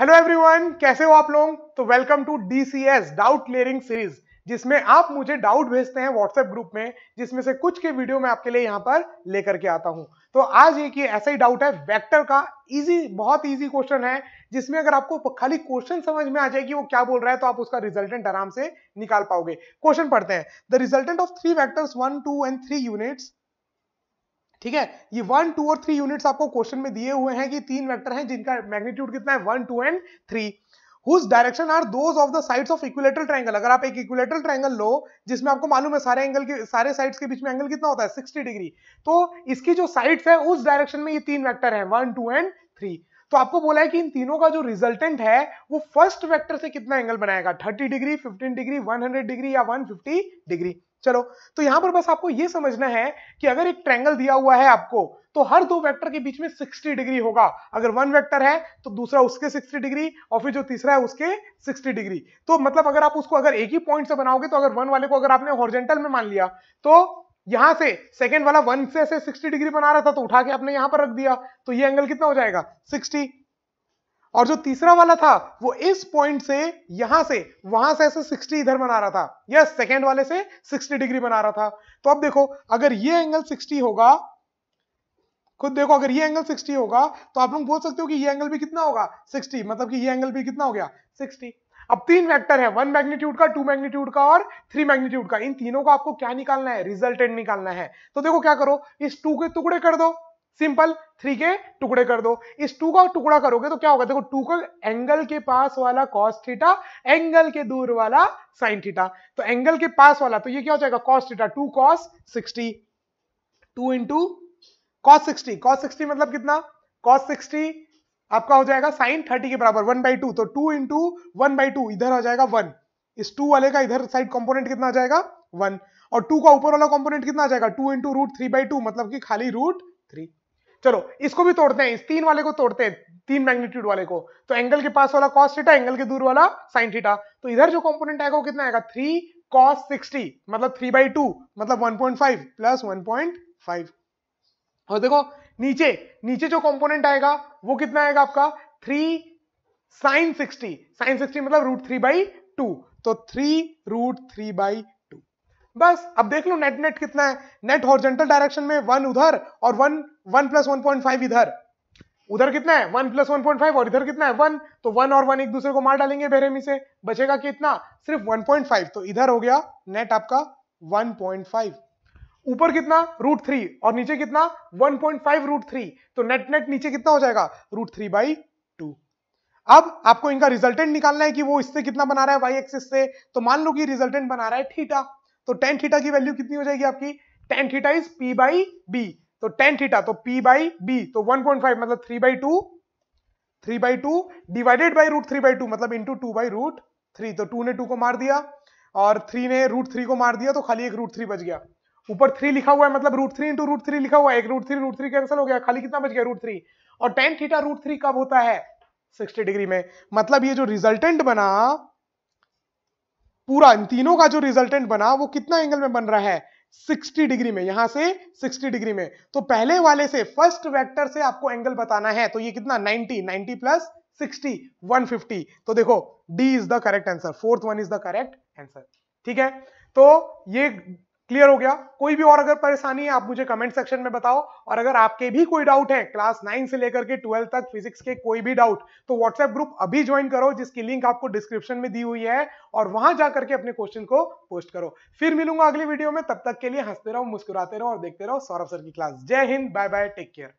hello everyone कैसे हो आप लोग तो welcome to DCS doubt clearing series जिसमें आप मुझे डाउट भेजते हैं व्हाट्सएप ग्रुप में जिसमें से कुछ के वीडियो मैं आपके लिए यहाँ पर लेकर के आता हूं तो आज एक ये ऐसा ही डाउट है वेक्टर का इजी बहुत इजी क्वेश्चन है जिसमें अगर आपको खाली क्वेश्चन समझ में आ जाएगी वो क्या बोल रहा है तो आप उसका रिजल्टेंट आराम से निकाल पाओगे क्वेश्चन पढ़ते हैं the resultant of three vectors one two and three units ठीक है ये वन टू और थ्री यूनिट्स आपको क्वेश्चन में दिए हुए हैं कि तीन वेक्टर हैं जिनका मैग्नीट्यूड कितना है one two and three whose direction are those of the sides of equilateral triangle अगर आप एक इक्विलेटरल ट्रायंगल लो जिसमें आपको मालूम है सारे एंगल के सारे साइड्स के बीच में एंगल कितना होता है सिक्सटी डिग्री तो इसकी जो साइड्स है उस डायरेक्शन में ये तीन वैक्टर है वन टू एंड थ्री तो आपको बोला है कि इन तीनों का जो रिजल्टेंट है वो फर्स्ट वेक्टर से कितना एंगल बनाएगा 30 डिग्री 15 डिग्री 100 डिग्री या 150 डिग्री चलो तो यहां पर बस आपको यह समझना है कि अगर एक ट्रैंगल दिया हुआ है आपको तो हर दो वेक्टर के बीच में 60 डिग्री होगा अगर वन वेक्टर है तो दूसरा उसके 60 डिग्री और फिर जो तीसरा है उसके 60 डिग्री तो मतलब अगर आप उसको अगर एक ही पॉइंट से बनाओगे तो अगर वन वाले को अगर आपने हॉर्जेंटल में मान लिया तो यहां से सेकेंड वाला वन से ऐसे डिग्री बना रहा था तो उठा के आपने यहां पर रख दिया तो ये एंगल कितना हो जाएगा सिक्सटी और जो तीसरा वाला था वो इस पॉइंट से यहां से वहां से ऐसे 60 इधर बना रहा था या सेकेंड वाले से 60 डिग्री बना रहा था तो अब देखो अगर ये एंगल 60 होगा खुद देखो अगर ये एंगल 60 होगा तो आप लोग बोल सकते हो कि ये एंगल भी कितना होगा 60 मतलब कि ये एंगल भी कितना हो गया 60 अब तीन वैक्टर है वन मैग्नीट्यूड का टू मैग्नीट्यूड का और थ्री मैग्नीट्यूड का इन तीनों का आपको क्या निकालना है रिजल्टेंट निकालना है तो देखो क्या करो इस टू के टुकड़े कर दो सिंपल थ्री के टुकड़े कर दो इस टू का टुकड़ा करोगे तो क्या होगा देखो टू का एंगल के पास वाला कॉस थीटा एंगल के दूर वाला साइन थीटा तो एंगल के पास वाला तो ये क्या हो जाएगा cos theta two cos sixty two into cos sixty cos sixty मतलब कितना कॉस सिक्सटी आपका हो जाएगा साइन थर्टी के बराबर वन बाई टू तो two into one by two इधर हो जाएगा वन इस टू वाले का इधर साइड कॉम्पोनेंट कितना आ जाएगा वन और टू का ऊपर वाला कॉम्पोनेंट कितना आ जाएगा two into root three by two मतलब कि खाली रूट थ्री चलो इसको भी तोड़ते हैं इस तीन वाले को तोड़ते हैं तीन मैग्नीट्यूड वाले को तो एंगल के पास वाला कॉस थीटा एंगल के दूर वाला साइन थीटा तो इधर जो कंपोनेंट आएगा वो कितना आएगा थ्री कॉस सिक्सटी मतलब थ्री बाई टू मतलब one point five plus one point five और देखो नीचे नीचे जो कंपोनेंट आएगा वो कितना आएगा आपका three sine sixty sine sixty मतलब रूट थ्री बाई टू तो थ्री रूट थ्री बाई बस अब देख लो नेट नेट कितना है नेट हॉर्जेंटल डायरेक्शन में वन उधर और one one plus one point five इधर उधर कितना है one plus one point five और इधर कितना है वन तो वन और वन एक दूसरे को मार डालेंगे बेरहमी से बचेगा कितना सिर्फ वन पॉइंट फाइव तो इधर हो गया नेट आपका वन पॉइंट फाइव ऊपर कितना रूट थ्री और नीचे कितना one point five root three तो नेट नेट नीचे कितना हो जाएगा रूट थ्री बाई टू अब आपको इनका रिजल्टेंट निकालना है कि वो इससे कितना बना रहा है वाई एक्सिस से तो मान लो कि रिजल्टेंट बना रहा है थीटा तो टेन थीटा की वैल्यू कितनी हो जाएगी आपकी tan theta is P by B तो टेन थीटा तो पी बाई बी तो 1.5 मतलब three by two three by two divided by root three by two मतलब into two by root three तो टू ने टू को मार दिया और थ्री ने रूट थ्री को मार दिया तो खाली एक रूट थ्री बच गया ऊपर थ्री लिखा हुआ है मतलब root three into root three लिखा हुआ है एक root three root three cancel हो गया खाली कितना बच गया रूट थ्री और टेन थीटा रूट थ्री कब होता है सिक्सटी डिग्री में मतलब ये जो रिजल्टेंट बना पूरा इन तीनों का जो रिजल्टेंट बना वो कितना एंगल में बन रहा है 60 डिग्री में यहां से 60 डिग्री में तो पहले वाले से फर्स्ट वेक्टर से आपको एंगल बताना है तो ये कितना 90 90 प्लस 60 150 तो देखो D is the correct answer fourth one is the correct answer ठीक है तो ये क्लियर हो गया कोई भी और अगर परेशानी है आप मुझे कमेंट सेक्शन में बताओ और अगर आपके भी कोई डाउट है क्लास नाइन से लेकर के ट्वेल्थ तक फिजिक्स के कोई भी डाउट तो व्हाट्सएप ग्रुप अभी ज्वाइन करो जिसकी लिंक आपको डिस्क्रिप्शन में दी हुई है और वहां जाकर के अपने क्वेश्चन को पोस्ट करो फिर मिलूंगा अगली वीडियो में तब तक के लिए हंसते रहो मुस्कुराते रहो और देखते रहो सौरभ सर की क्लास जय हिंद बाय बाय टेक केयर